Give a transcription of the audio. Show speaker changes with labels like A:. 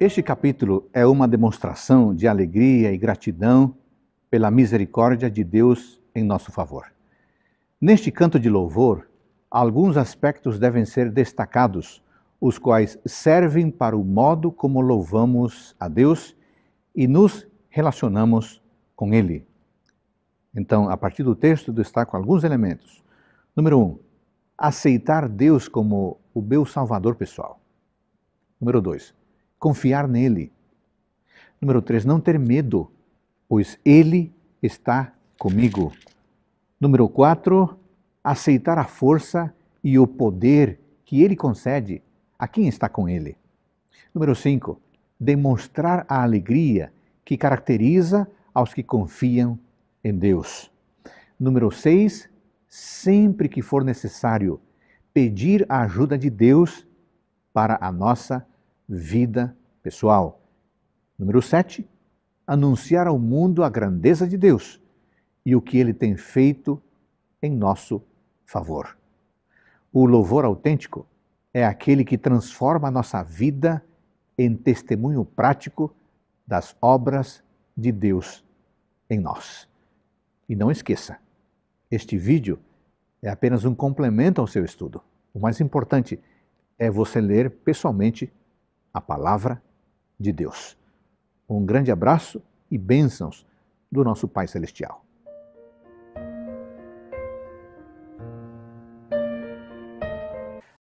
A: Este capítulo é uma demonstração de alegria e gratidão pela misericórdia de Deus em nosso favor. Neste canto de louvor, alguns aspectos devem ser destacados, os quais servem para o modo como louvamos a Deus e nos relacionamos com Ele. Então, a partir do texto, destaco alguns elementos. Número um, aceitar Deus como o meu salvador pessoal. Número dois, confiar nele. Número 3, não ter medo, pois ele está comigo. Número 4, aceitar a força e o poder que ele concede a quem está com ele. Número 5, demonstrar a alegria que caracteriza aos que confiam em Deus. Número 6, sempre que for necessário, pedir a ajuda de Deus para a nossa vida pessoal. Número 7, anunciar ao mundo a grandeza de Deus e o que ele tem feito em nosso favor. O louvor autêntico é aquele que transforma a nossa vida em testemunho prático das obras de Deus em nós. E não esqueça, este vídeo é apenas um complemento ao seu estudo. O mais importante é você ler pessoalmente a palavra de Deus. Um grande abraço e bênçãos do nosso Pai Celestial.